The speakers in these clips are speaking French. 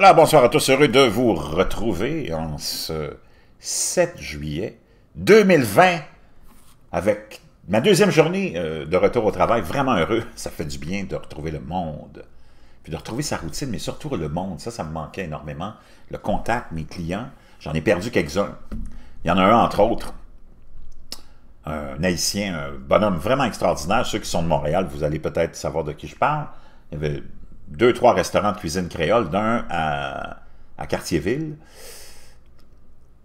Alors, bonsoir à tous, heureux de vous retrouver en ce 7 juillet 2020 avec ma deuxième journée euh, de retour au travail. Vraiment heureux, ça fait du bien de retrouver le monde, puis de retrouver sa routine, mais surtout le monde. Ça, ça me manquait énormément. Le contact, mes clients, j'en ai perdu quelques-uns. Il y en a un, entre autres, un haïtien, un bonhomme vraiment extraordinaire. Ceux qui sont de Montréal, vous allez peut-être savoir de qui je parle. Il y deux, trois restaurants de cuisine créole, d'un à, à Cartierville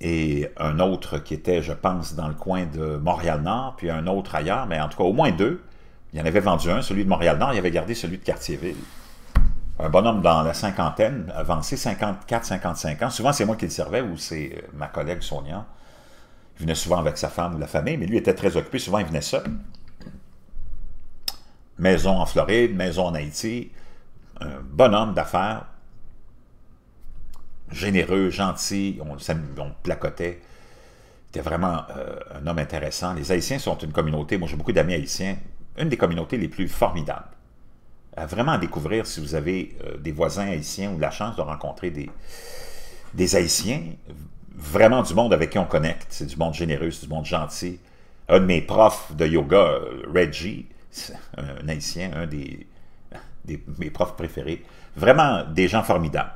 et un autre qui était, je pense, dans le coin de Montréal-Nord, puis un autre ailleurs, mais en tout cas au moins deux. Il y en avait vendu un, celui de Montréal-Nord, il avait gardé celui de Cartierville. Un bonhomme dans la cinquantaine, avancé 54-55 ans. Souvent, c'est moi qui le servais ou c'est euh, ma collègue Sonia. Il venait souvent avec sa femme ou la famille, mais lui était très occupé. Souvent, il venait seul. Maison en Floride, maison en Haïti, homme d'affaires, généreux, gentil, on, on placotait. C'était vraiment euh, un homme intéressant. Les Haïtiens sont une communauté, moi j'ai beaucoup d'amis haïtiens, une des communautés les plus formidables. À vraiment découvrir si vous avez euh, des voisins haïtiens ou la chance de rencontrer des, des Haïtiens, vraiment du monde avec qui on connecte. C'est du monde généreux, c'est du monde gentil. Un de mes profs de yoga, euh, Reggie, un Haïtien, un des mes profs préférés. Vraiment des gens formidables.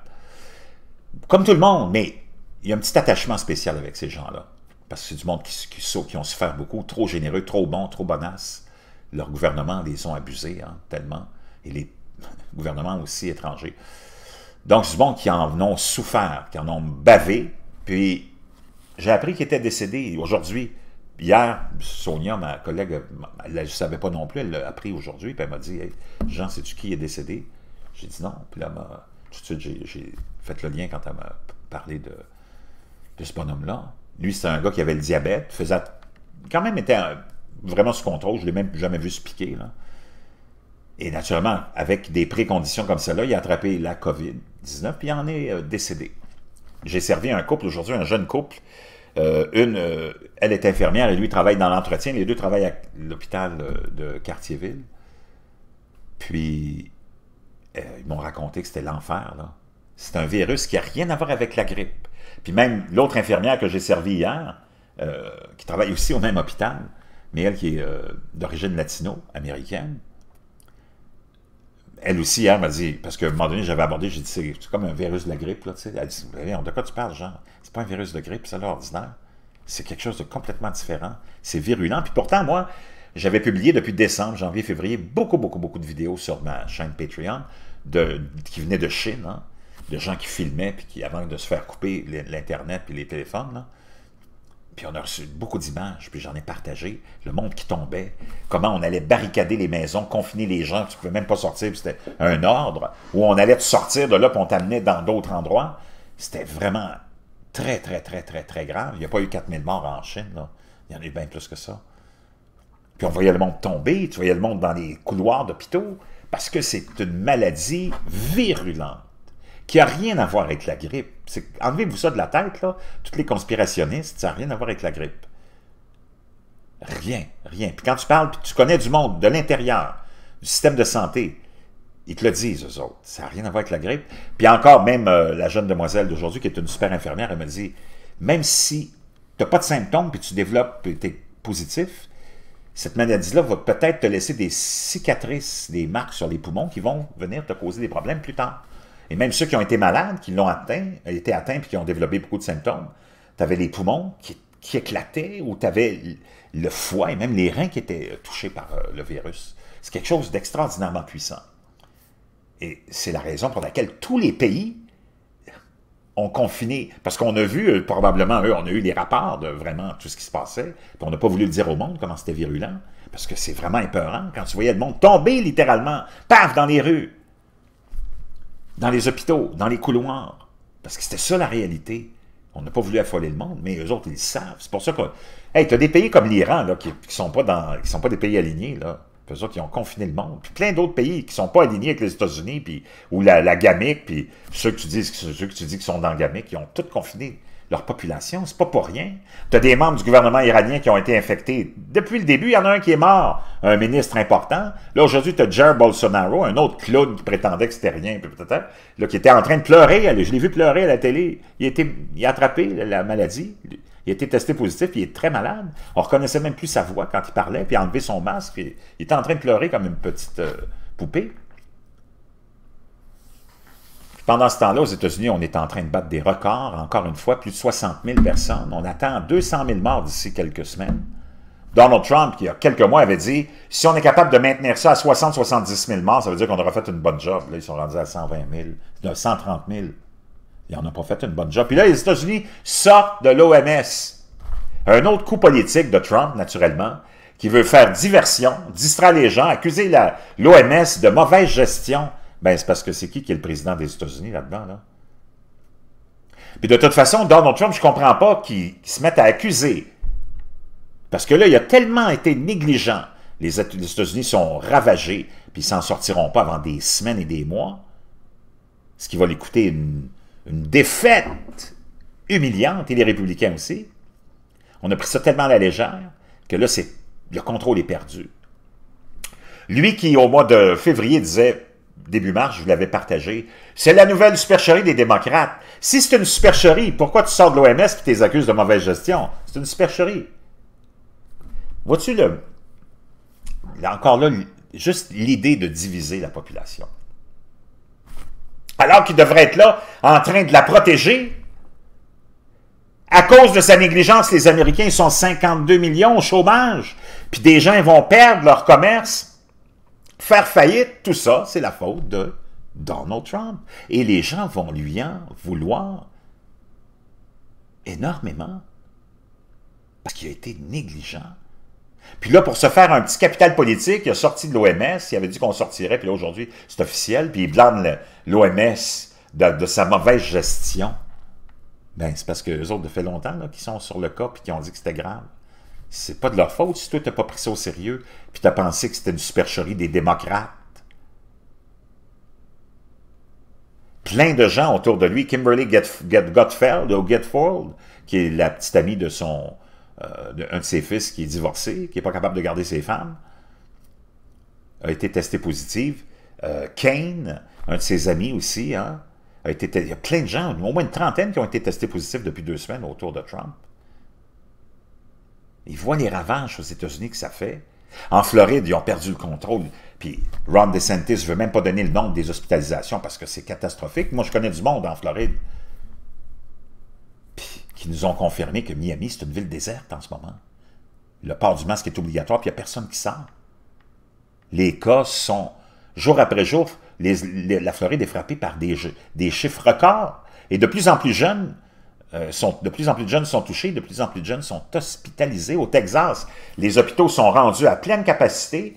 Comme tout le monde, mais il y a un petit attachement spécial avec ces gens-là. Parce que c'est du monde qui, qui ont souffert beaucoup, trop généreux, trop bons, trop bonasses, Leur gouvernement les ont abusés, hein, tellement. Et les gouvernements aussi étrangers. Donc, c'est du monde qui en ont souffert, qui en ont bavé. Puis, j'ai appris qu'ils étaient décédés. Aujourd'hui, Hier, Sonia, ma collègue, elle ne savait pas non plus, elle l'a appris aujourd'hui, puis elle m'a dit Jean, sais-tu qui est décédé J'ai dit non. Puis là, tout de suite, j'ai fait le lien quand elle m'a parlé de, ce bonhomme-là. Lui, c'est un gars qui avait le diabète, faisait quand même était vraiment sous contrôle, je ne l'ai même jamais vu se piquer. Là. Et naturellement, avec des préconditions comme ça là il a attrapé la COVID-19, puis il en est euh, décédé. J'ai servi un couple aujourd'hui, un jeune couple, euh, une, euh, elle est infirmière et lui travaille dans l'entretien. Les deux travaillent à l'hôpital euh, de Cartierville. Puis, ils m'ont raconté que c'était l'enfer, là. C'est un virus qui n'a rien à voir avec la grippe. Puis même l'autre infirmière que j'ai servie hier, qui travaille aussi au même hôpital, mais elle qui est d'origine latino-américaine, elle aussi hier m'a dit, parce qu'à un moment donné, j'avais abordé, j'ai dit, c'est comme un virus de la grippe, là, tu sais. Elle dit, de quoi tu parles, genre? C'est pas un virus de grippe, c'est l'ordinaire. C'est quelque chose de complètement différent. C'est virulent. Puis pourtant, moi, j'avais publié depuis décembre, janvier, février, beaucoup, beaucoup, beaucoup de vidéos sur ma chaîne Patreon qui venaient de Chine, hein, de gens qui filmaient, puis qui, avant de se faire couper l'Internet et les téléphones, puis on a reçu beaucoup d'images, puis j'en ai partagé. Le monde qui tombait, comment on allait barricader les maisons, confiner les gens, tu ne pouvais même pas sortir, c'était un ordre, où on allait te sortir de là, puis on t'amenait dans d'autres endroits. C'était vraiment très, très, très, très, très grave. Il n'y a pas eu 4000 morts en Chine. Il y en a eu bien plus que ça. Puis on voyait le monde tomber, tu voyais le monde dans les couloirs d'hôpitaux, parce que c'est une maladie virulente qui n'a rien à voir avec la grippe. Enlevez-vous ça de la tête, là. Toutes les conspirationnistes, ça n'a rien à voir avec la grippe. Rien, rien. Puis quand tu parles, tu connais du monde de l'intérieur, du système de santé, ils te le disent, eux autres. Ça n'a rien à voir avec la grippe. Puis encore, même euh, la jeune demoiselle d'aujourd'hui, qui est une super infirmière, elle me dit, même si tu n'as pas de symptômes, puis tu développes, tu es positif, cette maladie-là va peut-être te laisser des cicatrices, des marques sur les poumons qui vont venir te causer des problèmes plus tard. Et même ceux qui ont été malades, qui l'ont atteint, été atteints puis qui ont développé beaucoup de symptômes, tu avais les poumons qui, qui éclataient ou tu avais le foie et même les reins qui étaient euh, touchés par euh, le virus. C'est quelque chose d'extraordinairement puissant. Et c'est la raison pour laquelle tous les pays ont confiné, parce qu'on a vu, euh, probablement, eux, on a eu les rapports de vraiment tout ce qui se passait, puis on n'a pas voulu le dire au monde comment c'était virulent, parce que c'est vraiment épeurant quand tu voyais le monde tomber littéralement, paf, dans les rues, dans les hôpitaux, dans les couloirs, parce que c'était ça la réalité. On n'a pas voulu affoler le monde, mais eux autres, ils le savent. C'est pour ça que, hey, as des pays comme l'Iran, là, qui, qui sont pas sont pas des pays alignés, là. C'est ont confiné le monde. Puis plein d'autres pays qui sont pas alignés avec les États-Unis, puis, ou la, la puis ceux que tu dis, que tu dis qui sont dans la GAMIC, ils ont tout confiné leur population. C'est pas pour rien. Tu as des membres du gouvernement iranien qui ont été infectés. Depuis le début, il y en a un qui est mort, un ministre important. Là, aujourd'hui, tu as Jair Bolsonaro, un autre clown qui prétendait que c'était rien, peut-être, là, qui était en train de pleurer. Je l'ai vu pleurer à la télé. Il, était, il a attrapé la maladie. Il a été testé positif, il est très malade. On reconnaissait même plus sa voix quand il parlait, puis il a enlevé son masque, il était en train de pleurer comme une petite euh, poupée. Pendant ce temps-là, aux États-Unis, on est en train de battre des records, encore une fois, plus de 60 000 personnes. On attend 200 000 morts d'ici quelques semaines. Donald Trump, qui il y a quelques mois, avait dit « Si on est capable de maintenir ça à 60-70 000 morts, ça veut dire qu'on aura fait une bonne job. » Là, ils sont rendus à 120 000, 130 000. Il n'en a pas fait une bonne job. Puis là, les États-Unis sortent de l'OMS. Un autre coup politique de Trump, naturellement, qui veut faire diversion, distraire les gens, accuser l'OMS de mauvaise gestion. Ben, c'est parce que c'est qui qui est le président des États-Unis là-dedans, là? Puis de toute façon, Donald Trump, je ne comprends pas qu'il se mette à accuser. Parce que là, il a tellement été négligent. Les, États-Unis sont ravagés, puis ils ne s'en sortiront pas avant des semaines et des mois. Ce qui va lui coûter une, une défaite humiliante, et les républicains aussi. On a pris ça tellement à la légère que là, le contrôle est perdu. Lui qui, au mois de février, disait, début mars, je vous l'avais partagé, c'est la nouvelle supercherie des démocrates. Si c'est une supercherie, pourquoi tu sors de l'OMS et t'es accuses de mauvaise gestion? C'est une supercherie. Vois-tu le... Là, encore là, juste l'idée de diviser la population alors qu'il devrait être là en train de la protéger. À cause de sa négligence, les Américains sont 52 millions au chômage, puis des gens vont perdre leur commerce, faire faillite, tout ça, c'est la faute de Donald Trump. Et les gens vont lui en vouloir énormément parce qu'il a été négligent. Puis là, pour se faire un petit capital politique, il a sorti de l'OMS, il avait dit qu'on sortirait, puis là, aujourd'hui, c'est officiel, puis il blâme l'OMS de, sa mauvaise gestion. Ben, c'est parce que les autres, de fait longtemps, qui sont sur le cas, puis qui ont dit que c'était grave. C'est pas de leur faute si toi, n'as pas pris ça au sérieux, puis as pensé que c'était une supercherie des démocrates. Plein de gens autour de lui, Kimberly Get, ou qui est la petite amie de son, euh, un de ses fils qui est divorcé, qui n'est pas capable de garder ses femmes, a été testé positif. Euh, Kane, un de ses amis aussi, hein, a été il y a plein de gens, au moins une trentaine qui ont été testés positifs depuis deux semaines autour de Trump. Ils voient les ravages aux États-Unis que ça fait. En Floride, ils ont perdu le contrôle. Puis Ron DeSantis ne veut même pas donner le nombre des hospitalisations parce que c'est catastrophique. Moi, je connais du monde en Floride qui nous ont confirmé que Miami, c'est une ville déserte en ce moment. Le port du masque est obligatoire, puis il n'y a personne qui sort. Les cas sont, jour après jour, la Floride est frappée par des, chiffres records. Et de plus en plus jeunes, euh, sont, de plus en plus de jeunes sont touchés, de plus en plus de jeunes sont hospitalisés. Au Texas, les hôpitaux sont rendus à pleine capacité.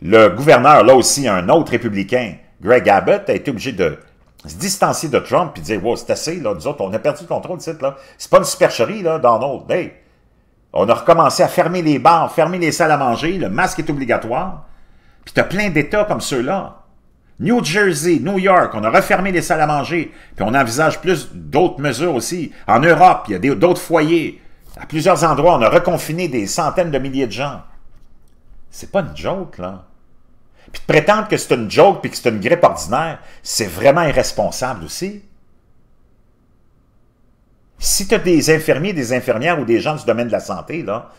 Le gouverneur, là aussi, un autre républicain, Greg Abbott, a été obligé de se distancier de Trump et dire, wow, c'est assez, là, nous autres, on a perdu le contrôle, c'est là. C'est pas une supercherie, là, dans on a recommencé à fermer les bars, fermer les salles à manger, le masque est obligatoire. Puis t'as plein d'États comme ceux-là. New Jersey, New York, on a refermé les salles à manger, puis on envisage plus d'autres mesures aussi. En Europe, il y a d'autres foyers. À plusieurs endroits, on a reconfiné des centaines de milliers de gens. C'est pas une joke, là. Puis de prétendre que c'est une joke puis que c'est une grippe ordinaire, c'est vraiment irresponsable aussi. Si tu as des infirmiers, des infirmières ou des gens du domaine de la santé, là,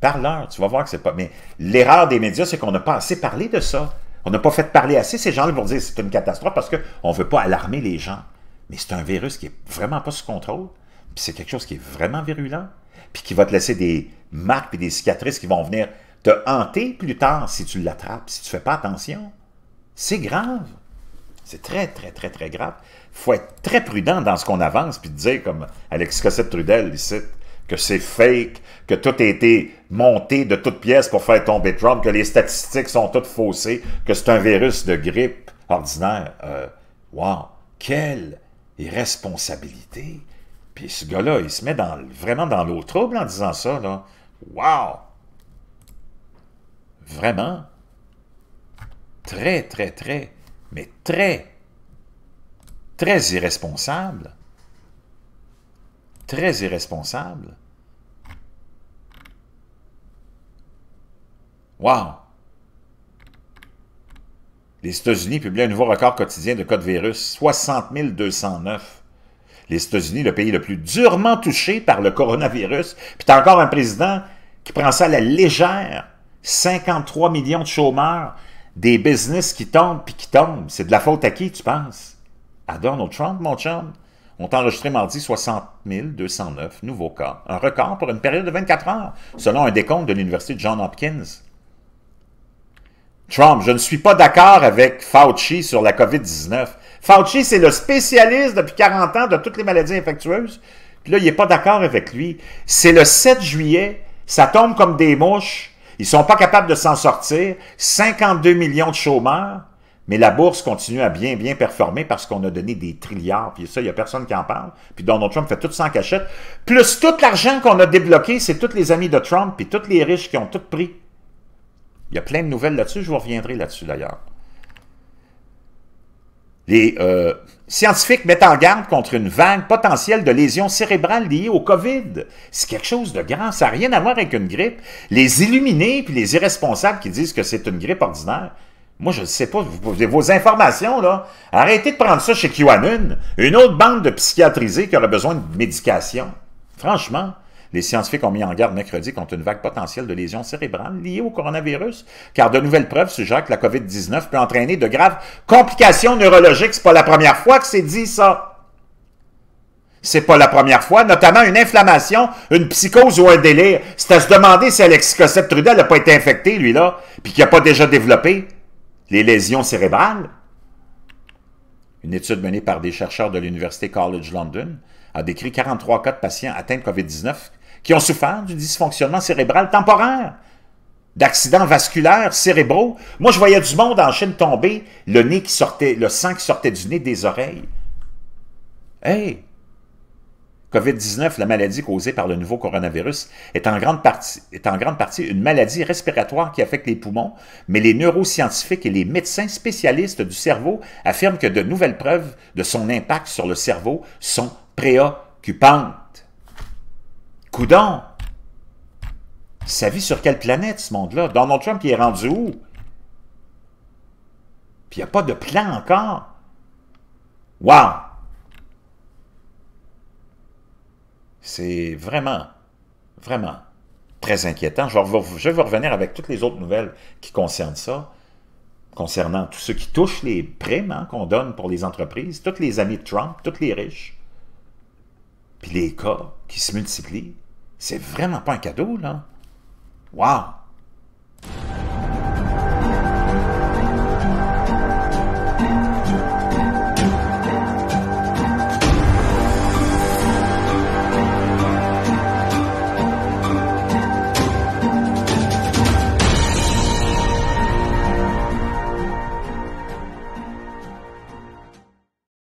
parle-leur, tu vas voir que c'est pas... Mais l'erreur des médias, c'est qu'on n'a pas assez parlé de ça. On n'a pas fait parler assez ces gens-là pour dire que c'est une catastrophe parce qu'on ne veut pas alarmer les gens. Mais c'est un virus qui est vraiment pas sous contrôle. Puis c'est quelque chose qui est vraiment virulent. Puis qui va te laisser des marques et des cicatrices qui vont venir te hanter plus tard si tu l'attrapes, si tu ne fais pas attention. C'est grave. C'est très, très, très, très grave. Il faut être très prudent dans ce qu'on avance, puis dire, comme Alexis Cossette-Trudel ici, que c'est fake, que tout a été monté de toutes pièces pour faire tomber Trump, que les statistiques sont toutes faussées, que c'est un virus de grippe ordinaire. waouh Quelle irresponsabilité! Puis ce gars-là, il se met dans, vraiment dans l'eau trouble en disant ça, là. Wow! vraiment très, très, très, mais très, très irresponsable, très irresponsable. Wow! Les États-Unis publient un nouveau record quotidien de cas de virus, 60 209. Les États-Unis, le pays le plus durement touché par le coronavirus, puis t'as encore un président qui prend ça à la légère. 53 millions de chômeurs, des business qui tombent puis qui tombent. C'est de la faute à qui, tu penses? À Donald Trump, mon chum. On t'a enregistré mardi 60 209 nouveaux cas, un record pour une période de 24 heures, selon un décompte de l'Université de Johns Hopkins. Trump, je ne suis pas d'accord avec Fauci sur la COVID-19. Fauci, c'est le spécialiste depuis 40 ans de toutes les maladies infectieuses. Puis là, il n'est pas d'accord avec lui. C'est le 7 juillet, ça tombe comme des mouches. Ils ne sont pas capables de s'en sortir. 52 millions de chômeurs, mais la bourse continue à bien, bien performer parce qu'on a donné des trilliards. Puis ça, il n'y a personne qui en parle. Puis Donald Trump fait tout sans cachette. Plus tout l'argent qu'on a débloqué, c'est tous les amis de Trump, puis tous les riches qui ont tout pris. Il y a plein de nouvelles là-dessus. Je vous reviendrai là-dessus d'ailleurs. Les euh, scientifiques mettent en garde contre une vague potentielle de lésions cérébrales liées au COVID. C'est quelque chose de grand, ça n'a rien à voir avec une grippe. Les illuminés puis les irresponsables qui disent que c'est une grippe ordinaire, moi, je ne sais pas, vous vos informations, là, arrêtez de prendre ça chez QAnon, une autre bande de psychiatrisés qui auraient besoin de médication. Franchement, les scientifiques ont mis en garde mercredi contre une vague potentielle de lésions cérébrales liées au coronavirus, car de nouvelles preuves suggèrent que la COVID-19 peut entraîner de graves complications neurologiques. C'est pas la première fois que c'est dit ça. C'est pas la première fois, notamment une inflammation, une psychose ou un délire. C'est à se demander si Alexis Cossette Trudel n'a pas été infecté, lui, là, puis qu'il n'a pas déjà développé les lésions cérébrales. Une étude menée par des chercheurs de l'Université College London a décrit 43 cas de patients atteints de COVID-19 qui ont souffert du dysfonctionnement cérébral temporaire, d'accidents vasculaires cérébraux. Moi, je voyais du monde en chaîne tomber, le nez qui sortait, le sang qui sortait du nez des oreilles. Hey! COVID-19, la maladie causée par le nouveau coronavirus, est en grande partie une maladie respiratoire qui affecte les poumons, mais les neuroscientifiques et les médecins spécialistes du cerveau affirment que de nouvelles preuves de son impact sur le cerveau sont préoccupantes. Coudon! Ça vie sur quelle planète, ce monde-là? Donald Trump, il est rendu où? Puis il n'y a pas de plan encore. Wow! C'est vraiment, vraiment très inquiétant. Je vais, revenir avec toutes les autres nouvelles qui concernent ça, concernant tout ce qui touche les primes hein, qu'on donne pour les entreprises, toutes les amis de Trump, toutes les riches puis les cas qui se multiplient, c'est vraiment pas un cadeau, là. Wow!